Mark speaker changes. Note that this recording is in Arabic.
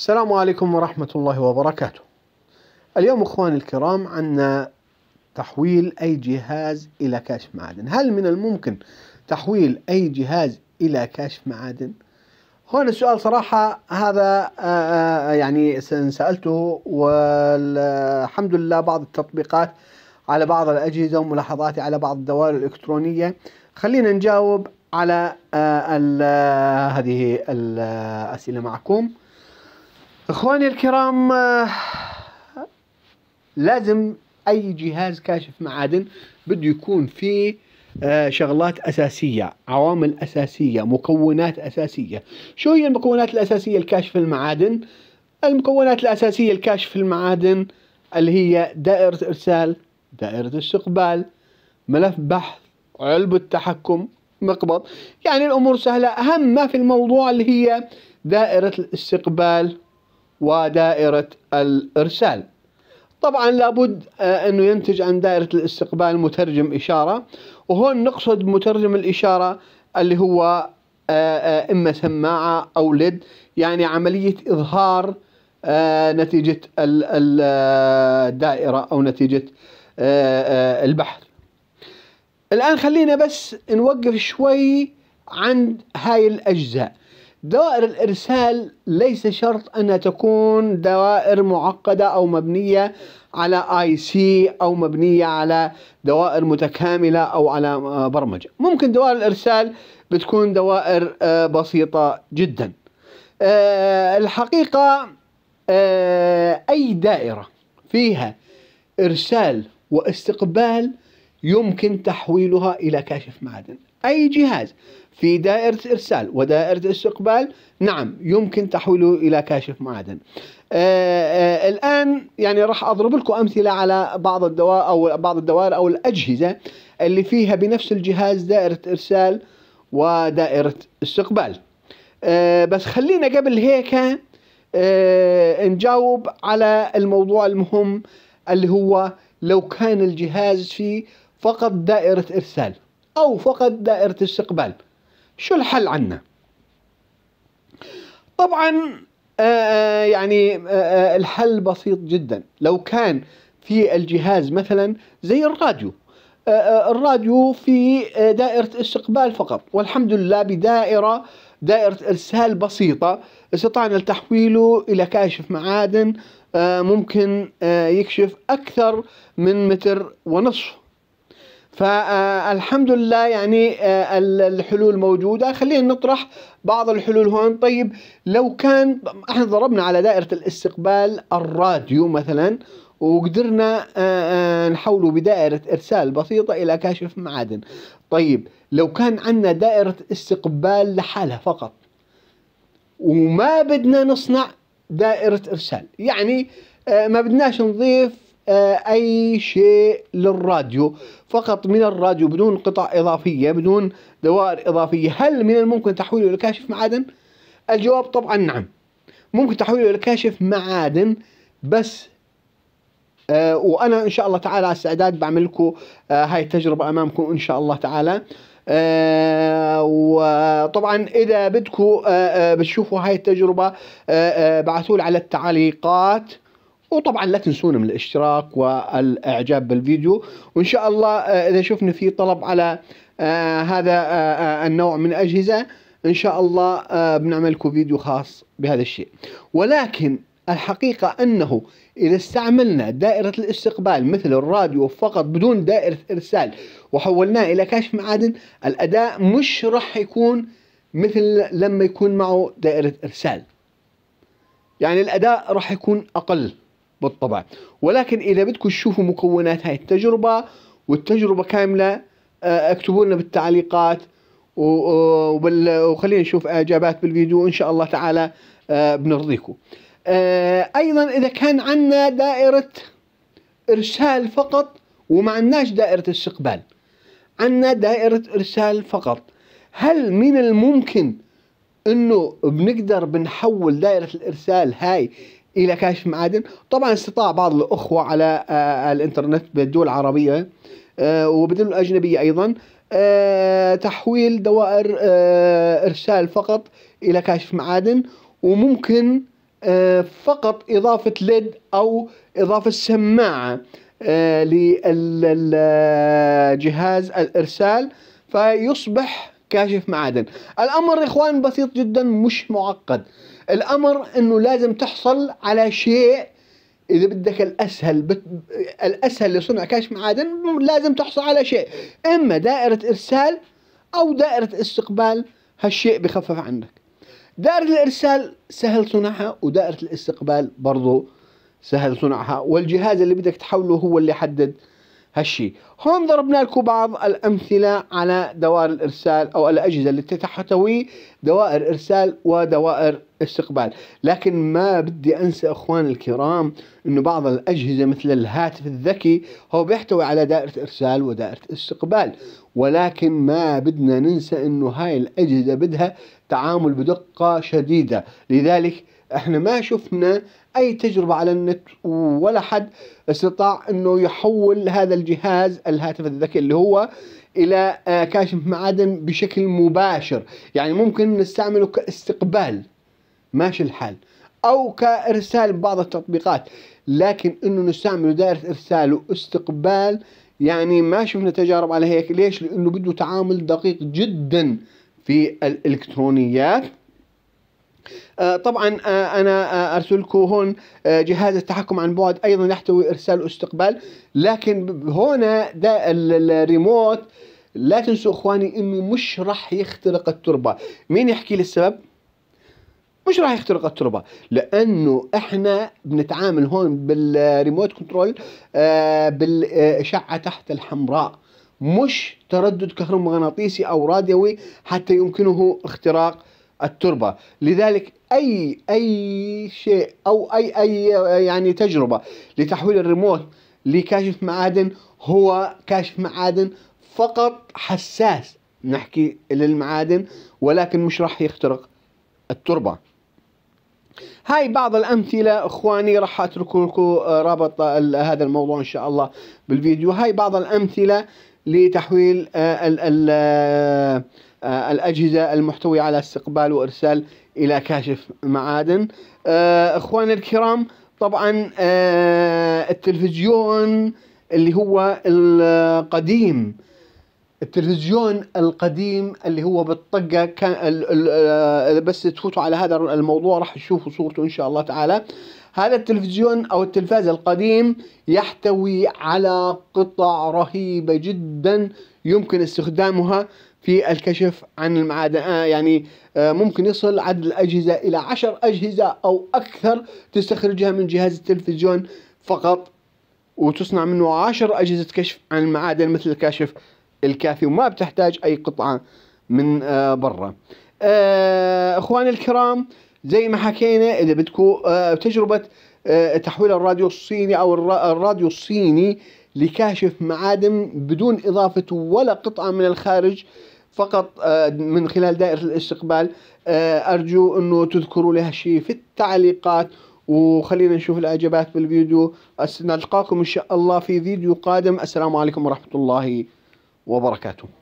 Speaker 1: السلام عليكم ورحمة الله وبركاته اليوم أخواني الكرام عنا تحويل أي جهاز إلى كاشف معادن، هل من الممكن تحويل أي جهاز إلى كاشف معادن؟ هون السؤال صراحة هذا آه، آه، يعني سألته والحمد لله بعض التطبيقات على بعض الأجهزة وملاحظاتي على بعض الدوائر الإلكترونية خلينا نجاوب على آه، هذه الأسئلة معكم اخواني الكرام آه، لازم اي جهاز كاشف معادن بده يكون فيه آه، شغلات اساسيه عوامل اساسيه مكونات اساسيه شو هي المكونات الاساسيه لكاشف المعادن المكونات الاساسيه لكاشف المعادن اللي هي دائره ارسال دائره استقبال ملف بحث علبه تحكم مقبض يعني الامور سهله اهم ما في الموضوع اللي هي دائره الاستقبال ودائرة الإرسال طبعا لابد آه، أنه ينتج عن دائرة الاستقبال مترجم إشارة وهون نقصد مترجم الإشارة اللي هو آه، آه، إما سماعة أو ليد يعني عملية إظهار نتيجة الدائرة أو نتيجة البحث الآن خلينا بس نوقف شوي عند هاي الأجزاء دوائر الإرسال ليس شرط أنها تكون دوائر معقدة أو مبنية على آي سي أو مبنية على دوائر متكاملة أو على آه، برمجة ممكن دوائر الإرسال بتكون دوائر آه، بسيطة جدا آه، الحقيقة أي دائرة فيها إرسال واستقبال يمكن تحويلها إلى كاشف معدن أي جهاز في دائرة إرسال ودائرة استقبال نعم يمكن تحويله إلى كاشف معدن آآ آه، آآ آه، الآن يعني راح أضرب لكم أمثلة على بعض الدواء أو بعض الدوائر أو الأجهزة اللي فيها بنفس الجهاز دائرة إرسال ودائرة استقبال آه، بس خلينا قبل هيك نجاوب على الموضوع المهم اللي هو لو كان الجهاز فيه فقط دائرة إرسال أو فقط دائرة استقبال شو الحل عنا؟ طبعا آه، آه، يعني آه، الحل بسيط جدا لو كان في الجهاز مثلا زي الراديو الراديو في دائرة استقبال فقط والحمد لله بدائرة دائرة إرسال بسيطة استطعنا تحويله إلى كاشف معادن ممكن يكشف أكثر من متر ونصف فالحمد لله يعني آه، الحلول موجودة خلينا نطرح بعض الحلول هون طيب لو كان احنا ضربنا على دائرة الاستقبال الراديو مثلا وقدرنا آه، آه، نحوله بدائرة إرسال بسيطة إلى كاشف معادن طيب لو كان عندنا دائرة استقبال لحالها فقط وما بدنا نصنع دائرة إرسال يعني ما بدناش نضيف أي شيء للراديو فقط من الراديو بدون قطع إضافية بدون دوائر إضافية هل من الممكن تحويله إلى كاشف معادن؟ الجواب طبعا نعم ممكن تحويله إلى كاشف معادن بس آه وأنا إن شاء الله تعالى على استعداد بعمل لكم آه هاي التجربة أمامكم إن شاء الله تعالى آه وطبعا اذا بدكم آه، آه، بتشوفوا هاي التجربه آه، بعثوا على التعليقات وطبعا لا تنسونا من الاشتراك والاعجاب بالفيديو وان شاء الله آه، اذا شفنا في طلب على آه، هذا آه، النوع من الاجهزه ان شاء الله بنعمل لكم فيديو خاص بهذا الشيء ولكن الحقيقة أنه إذا استعملنا دائرة الاستقبال مثل الراديو فقط بدون دائرة إرسال وحولناه إلى كاشف معادن الأداء مش راح يكون مثل لما يكون معه دائرة إرسال يعني الأداء راح يكون أقل بالطبع ولكن إذا بدكم تشوفوا مكونات هاي التجربة والتجربة كاملة آه، اكتبوا لنا بالتعليقات وخلينا نشوف اجابات بالفيديو ان شاء الله تعالى آه، بنرضيكم آه، ايضا اذا كان عندنا دائره ارسال فقط وما عندناش دائره استقبال عندنا دائره ارسال فقط هل من الممكن انه بنقدر بنحول دائره الارسال هاي الى كشف معادن طبعا استطاع بعض الاخوه على آه، الانترنت بالدول العربيه آه، وبدون الاجنبيه ايضا آه، تحويل دوائر ارسال فقط الى كشف معادن وممكن فقط اضافه ليد او اضافه سماعه للجهاز الارسال فيصبح كاشف معادن الامر اخوان بسيط جدا مش معقد الامر انه لازم تحصل على شيء اذا بدك الاسهل بت... الاسهل لصنع كاش معادن لازم تحصل على شيء اما دائره ارسال او دائره استقبال هالشيء بخفف عنك دائرة الإرسال سهل صنعها ودائرة الاستقبال برضو سهل صنعها والجهاز اللي بدك تحوله هو اللي حدد هالشيء هون ضربنا لكم بعض الأمثلة على دوائر الإرسال أو الأجهزة التي تحتوي دوائر إرسال ودوائر استقبال لكن ما بدي أنسى أخوان الكرام أنه بعض الأجهزة مثل الهاتف الذكي هو بيحتوي على دائرة إرسال ودائرة استقبال ولكن ما بدنا ننسى أنه هاي الأجهزة بدها تعامل بدقة شديدة لذلك احنا ما شفنا اي تجربة على النت ولا حد استطاع انه يحول هذا الجهاز الهاتف الذكي اللي هو الى آه، كاشف معادن بشكل مباشر يعني ممكن نستعمله كاستقبال ماشي الحال او كارسال بعض التطبيقات لكن انه نستعمله دائره ارسال واستقبال يعني ما شفنا تجارب على هيك ليش لانه بده تعامل دقيق جدا في الالكترونيات آه، طبعا آه، انا آه، ارسلكم هون جهاز التحكم عن بعد ايضا يحتوي ارسال واستقبال لكن هنا ده الريموت لا تنسوا اخواني انه مش راح يخترق التربه مين يحكي لي السبب مش راح يخترق التربه لانه احنا بنتعامل هون بالريموت كنترول بالاشعه تحت الحمراء مش تردد كهرومغناطيسي او راديوي حتى يمكنه اختراق التربه لذلك اي اي شيء او اي اي يعني تجربه لتحويل الريموت لكاشف معادن هو كاشف معادن فقط حساس نحكي للمعادن ولكن مش راح يخترق التربه هاي بعض الأمثلة إخواني راح أترك لكم آه، رابط آه، هذا الموضوع إن شاء الله بالفيديو هاي بعض الأمثلة لتحويل آه، ال الـ آه، الأجهزة المحتوية على استقبال وإرسال إلى كاشف معادن آه، إخواني الكرام طبعا آه، التلفزيون اللي هو القديم التلفزيون القديم اللي هو بالطقه كان بس تفوتوا على هذا الموضوع راح تشوفوا صورته ان شاء الله تعالى هذا التلفزيون او التلفاز القديم يحتوي على قطع رهيبه جدا يمكن استخدامها في الكشف عن المعادن آه، يعني آه، ممكن يصل عدد الأجهزة إلى عشر أجهزة أو أكثر تستخرجها من جهاز التلفزيون فقط وتصنع منه عشر أجهزة كشف عن المعادن مثل الكاشف الكافي وما بتحتاج أي قطعة من آه، برا أخوان الكرام زي ما حكينا إذا بدكم تجربة تحويل الراديو الصيني أو الراديو الصيني لكاشف معادن بدون إضافة ولا قطعة من الخارج فقط آه، من خلال دائرة الاستقبال آه، أرجو أنه تذكروا لي شيء في التعليقات وخلينا نشوف الإجابات بالفيديو نلقاكم إن شاء الله في فيديو قادم السلام عليكم ورحمة الله وبركاته